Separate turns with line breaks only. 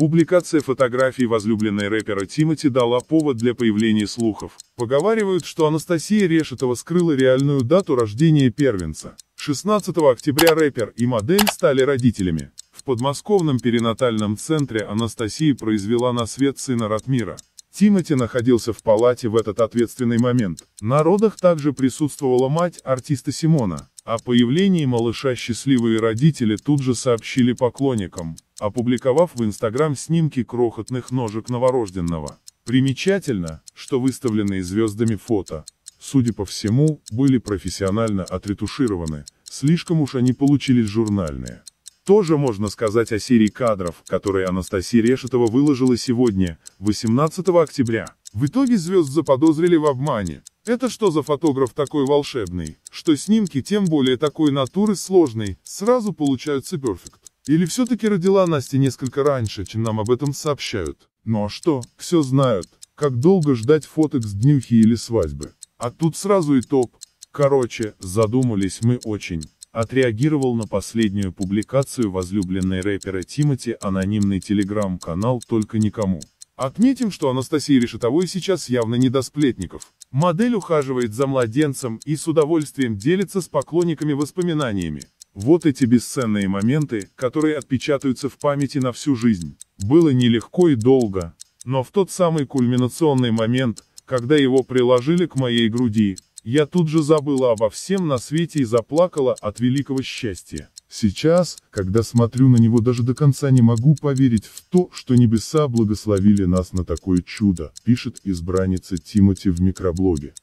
Публикация фотографий возлюбленной рэпера Тимати дала повод для появления слухов. Поговаривают, что Анастасия Решетова скрыла реальную дату рождения первенца. 16 октября рэпер и модель стали родителями. В подмосковном перинатальном центре Анастасия произвела на свет сына Ратмира. Тимати находился в палате в этот ответственный момент. На родах также присутствовала мать артиста Симона. О появлении малыша счастливые родители тут же сообщили поклонникам, опубликовав в Инстаграм снимки крохотных ножек новорожденного. Примечательно, что выставленные звездами фото, судя по всему, были профессионально отретушированы, слишком уж они получились журнальные. Тоже можно сказать о серии кадров, которые Анастасия Решетова выложила сегодня, 18 октября. В итоге звезд заподозрили в обмане. Это что за фотограф такой волшебный, что снимки тем более такой натуры сложной, сразу получаются перфект? Или все-таки родила Настя несколько раньше, чем нам об этом сообщают? Ну а что, все знают, как долго ждать фоток с днюхи или свадьбы. А тут сразу и топ. Короче, задумались мы очень. Отреагировал на последнюю публикацию возлюбленной рэпера Тимати анонимный телеграм-канал «Только никому». Отметим, что Анастасия Решетовой сейчас явно не до сплетников. Модель ухаживает за младенцем и с удовольствием делится с поклонниками воспоминаниями. Вот эти бесценные моменты, которые отпечатаются в памяти на всю жизнь. Было нелегко и долго. Но в тот самый кульминационный момент, когда его приложили к моей груди, я тут же забыла обо всем на свете и заплакала от великого счастья. Сейчас, когда смотрю на него, даже до конца не могу поверить в то, что небеса благословили нас на такое чудо, пишет избранница Тимати в микроблоге.